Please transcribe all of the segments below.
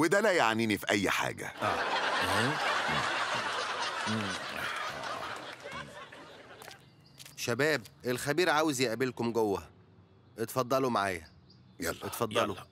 وده لا يعنيني في أي حاجة آه. آه. شباب الخبير عاوز يقابلكم جوه اتفضلوا معايا يلا اتفضلوا يلا.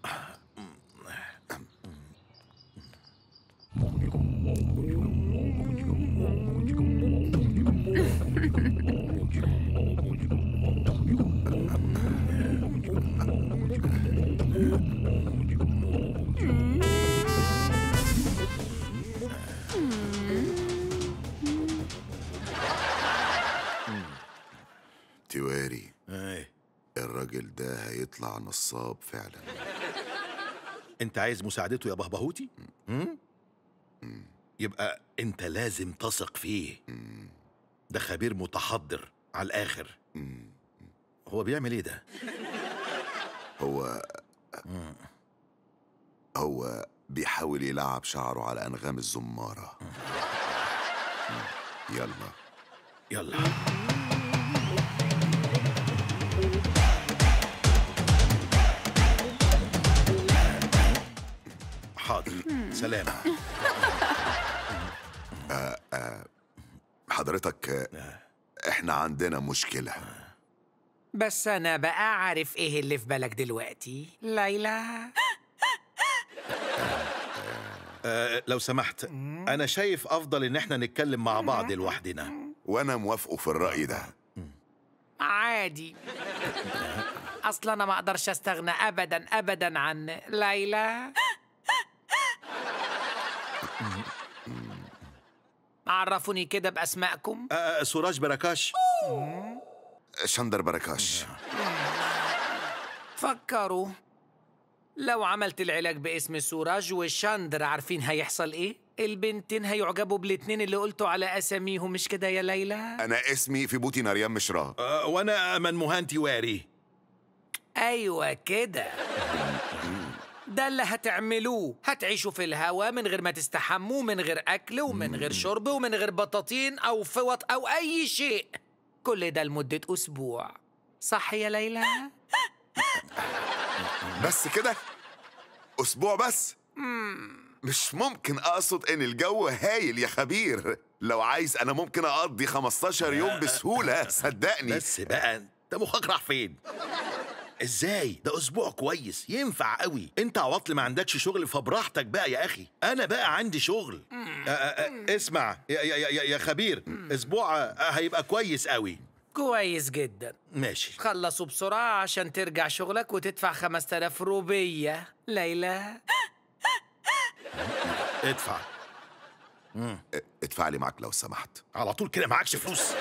تواري ايه الراجل ده هيطلع نصاب فعلا انت عايز مساعدته يا بهبهوتي؟ يبقى انت لازم تثق فيه ده خبير متحضر على الاخر هو بيعمل ايه ده؟ هو هو بيحاول يلعب شعره على انغام الزماره يلا يلا حاضر سلام آه، آه، حضرتك آه، احنا عندنا مشكلة بس أنا بقى عارف إيه اللي في بالك دلوقتي ليلى لو سمحت أنا شايف أفضل إن احنا نتكلم مع بعض لوحدنا وأنا موافقه في الرأي ده عادي أصلا أنا ما أقدرش أستغنى أبدا أبدا عن ليلى عرفوني كده بأسمائكم أه،, أه سوراج براكاش أه، شندر براكاش فكروا لو عملت العلاج باسم سوراج وشندر عارفين هيحصل ايه؟ البنتين هيعجبوا بالاتنين اللي قلتوا على اساميهم مش كده يا ليلى؟ انا اسمي في بوتي نريان مشراه أه وانا من مهانتي واري ايوه كده ده اللي هتعملوه هتعيشوا في الهوا من غير ما تستحموا من غير أكل ومن غير شرب ومن غير بطاطين أو فوط أو أي شيء كل ده لمدة أسبوع صح يا ليلى؟ بس كده؟ أسبوع بس؟ مش ممكن أقصد إن الجو هايل يا خبير لو عايز أنا ممكن أقضي 15 يوم بسهولة صدقني بس بقى أنت مخك راح فين؟ ازاي ده اسبوع كويس ينفع قوي انت عوطلي ما عندكش شغل فبراحتك بقى يا اخي انا بقى عندي شغل أه أه اسمع يا, يا, يا, يا خبير اسبوع هيبقى كويس قوي كويس جدا ماشي خلصوا بسرعة عشان ترجع شغلك وتدفع 5000 روبية ليلى ادفع ادفع لي معاك لو سمحت على طول كده معاكش فلوس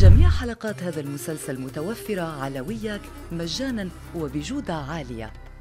جميع حلقات هذا المسلسل متوفرة على وياك مجانا وبجودة عالية